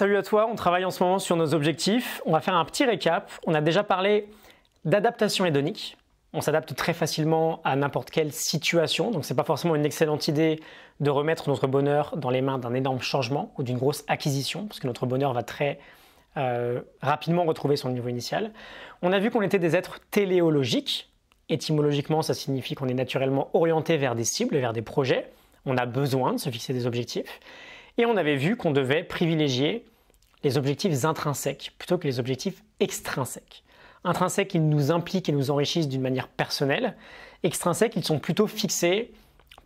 salut à toi. On travaille en ce moment sur nos objectifs. On va faire un petit récap. On a déjà parlé d'adaptation hédonique. On s'adapte très facilement à n'importe quelle situation, donc c'est pas forcément une excellente idée de remettre notre bonheur dans les mains d'un énorme changement ou d'une grosse acquisition, parce que notre bonheur va très euh, rapidement retrouver son niveau initial. On a vu qu'on était des êtres téléologiques. Étymologiquement, ça signifie qu'on est naturellement orienté vers des cibles, vers des projets. On a besoin de se fixer des objectifs. Et on avait vu qu'on devait privilégier les objectifs intrinsèques plutôt que les objectifs extrinsèques. Intrinsèques, ils nous impliquent et nous enrichissent d'une manière personnelle. Extrinsèques, ils sont plutôt fixés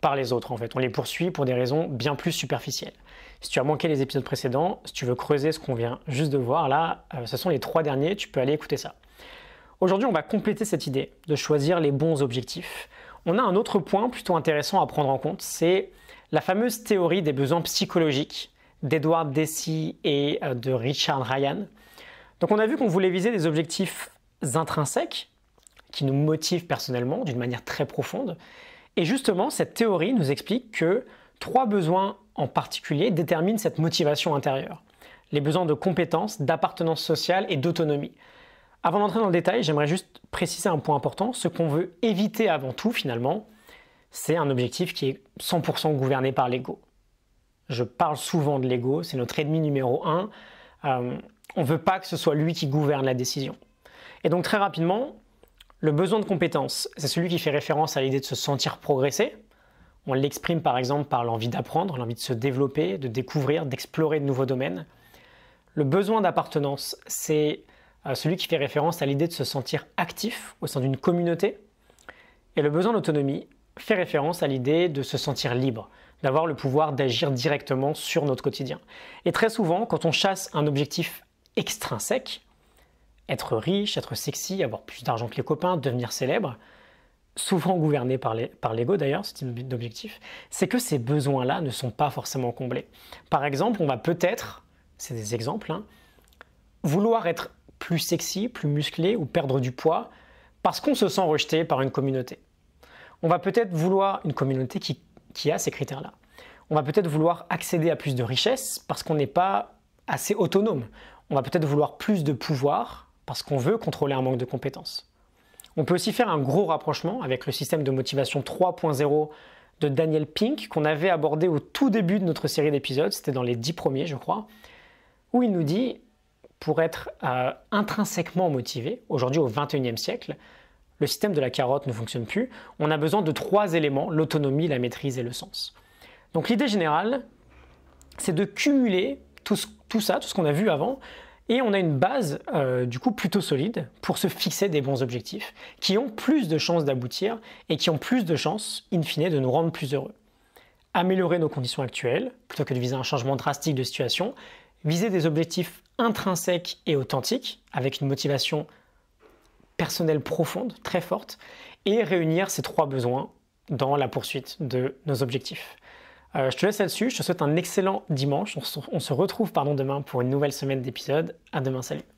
par les autres en fait. On les poursuit pour des raisons bien plus superficielles. Si tu as manqué les épisodes précédents, si tu veux creuser ce qu'on vient juste de voir, là, euh, ce sont les trois derniers, tu peux aller écouter ça. Aujourd'hui, on va compléter cette idée de choisir les bons objectifs. On a un autre point plutôt intéressant à prendre en compte, c'est la fameuse théorie des besoins psychologiques d'Edward Dessy et euh, de Richard Ryan. Donc on a vu qu'on voulait viser des objectifs intrinsèques qui nous motivent personnellement d'une manière très profonde. Et justement, cette théorie nous explique que trois besoins en particulier déterminent cette motivation intérieure. Les besoins de compétences, d'appartenance sociale et d'autonomie. Avant d'entrer dans le détail, j'aimerais juste préciser un point important. Ce qu'on veut éviter avant tout, finalement, c'est un objectif qui est 100% gouverné par l'ego. Je parle souvent de l'ego, c'est notre ennemi numéro un. Euh, on ne veut pas que ce soit lui qui gouverne la décision. Et donc très rapidement, le besoin de compétence, c'est celui qui fait référence à l'idée de se sentir progresser. On l'exprime par exemple par l'envie d'apprendre, l'envie de se développer, de découvrir, d'explorer de nouveaux domaines. Le besoin d'appartenance, c'est euh, celui qui fait référence à l'idée de se sentir actif au sein d'une communauté. Et le besoin d'autonomie, fait référence à l'idée de se sentir libre, d'avoir le pouvoir d'agir directement sur notre quotidien. Et très souvent, quand on chasse un objectif extrinsèque, être riche, être sexy, avoir plus d'argent que les copains, devenir célèbre, souvent gouverné par l'ego par d'ailleurs, une but d'objectif, c'est que ces besoins-là ne sont pas forcément comblés. Par exemple, on va peut-être, c'est des exemples, hein, vouloir être plus sexy, plus musclé ou perdre du poids parce qu'on se sent rejeté par une communauté on va peut-être vouloir une communauté qui, a ces critères-là. On va peut-être vouloir accéder à plus de richesses parce qu'on n'est pas assez autonome. On va peut-être vouloir plus de pouvoir parce qu'on veut contrôler un manque de compétences. On peut aussi faire un gros rapprochement avec le système de motivation 3.0 de Daniel Pink qu'on avait abordé au tout début de notre série d'épisodes, c'était dans les 10 premiers je crois, où il nous dit, pour être euh, intrinsèquement motivé, aujourd'hui au 21e siècle, le système de la carotte ne fonctionne plus, on a besoin de trois éléments, l'autonomie, la maîtrise et le sens. Donc l'idée générale, c'est de cumuler tout, ça, tout ce qu'on a vu avant, et on a une base euh, du coup plutôt solide pour se fixer des bons objectifs qui ont plus de chances d'aboutir et qui ont plus de chances, in fine, de nous rendre plus heureux. Améliorer nos conditions actuelles, plutôt que de viser un changement drastique de situation, viser des objectifs intrinsèques et authentiques, avec une motivation personnelle profonde, très forte, et réunir ces trois besoins dans la poursuite de nos objectifs. Euh, je te laisse là-dessus, je te souhaite un excellent dimanche, on se, retrouve demain pour une nouvelle semaine d'épisodes, à demain, salut